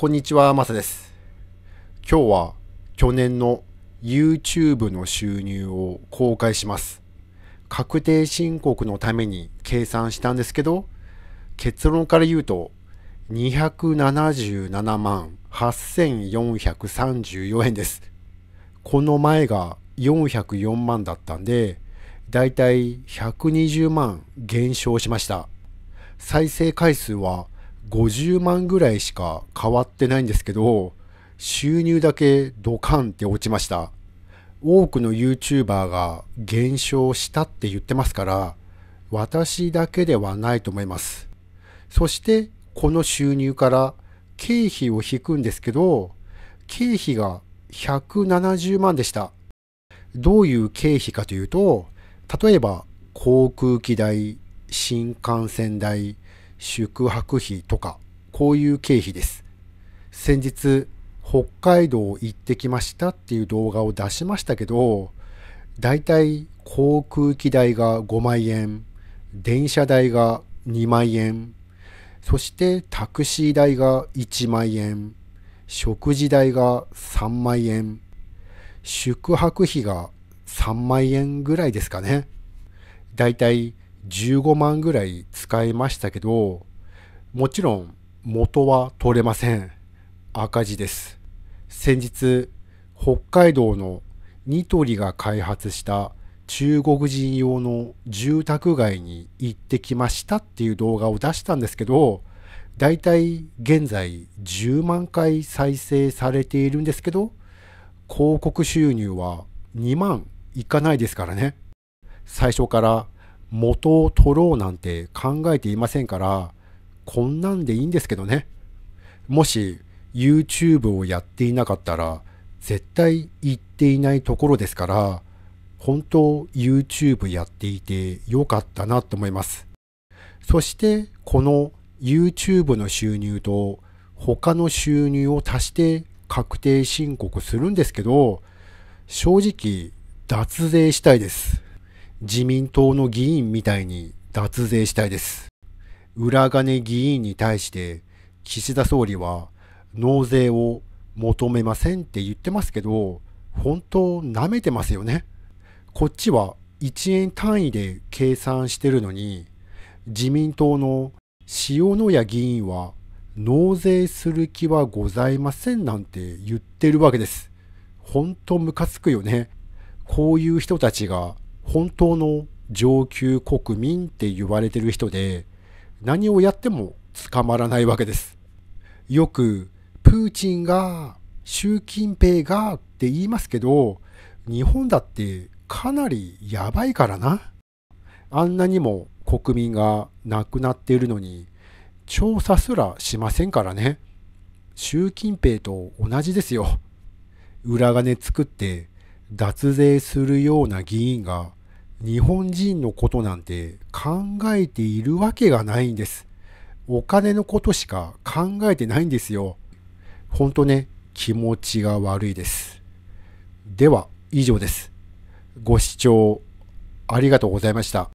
こんにちは、マサです。今日は去年の YouTube の収入を公開します。確定申告のために計算したんですけど、結論から言うと277万8434円です。この前が404万だったんで、だいたい120万減少しました。再生回数は50万ぐらいしか変わってないんですけど、収入だけドカンって落ちました。多くの YouTuber が減少したって言ってますから、私だけではないと思います。そしてこの収入から経費を引くんですけど、経費が170万でした。どういう経費かというと、例えば航空機代、新幹線代、宿泊費とか、こういう経費です。先日、北海道行ってきましたっていう動画を出しましたけど、だいたい航空機代が5万円、電車代が2万円、そしてタクシー代が1万円、食事代が3万円、宿泊費が3万円ぐらいですかね。だいたい15万ぐらい使いましたけど、もちろん元は取れません。赤字です。先日、北海道のニトリが開発した中国人用の住宅街に行ってきましたっていう動画を出したんですけど、だいたい現在10万回再生されているんですけど、広告収入は2万いかないですからね。最初から元を取ろうなんて考えていませんから、こんなんでいいんですけどね。もし YouTube をやっていなかったら、絶対行っていないところですから、本当 YouTube やっていてよかったなと思います。そしてこの YouTube の収入と他の収入を足して確定申告するんですけど、正直脱税したいです。自民党の議員みたいに脱税したいです。裏金議員に対して岸田総理は納税を求めませんって言ってますけど、本当舐めてますよね。こっちは1円単位で計算してるのに、自民党の塩谷議員は納税する気はございませんなんて言ってるわけです。ほんとムカつくよね。こういう人たちが本当の上級国民って言われてる人で何をやっても捕まらないわけです。よくプーチンが習近平がって言いますけど日本だってかなりやばいからな。あんなにも国民が亡くなっているのに調査すらしませんからね。習近平と同じですよ。裏金作って脱税するような議員が日本人のことなんて考えているわけがないんです。お金のことしか考えてないんですよ。ほんとね、気持ちが悪いです。では、以上です。ご視聴ありがとうございました。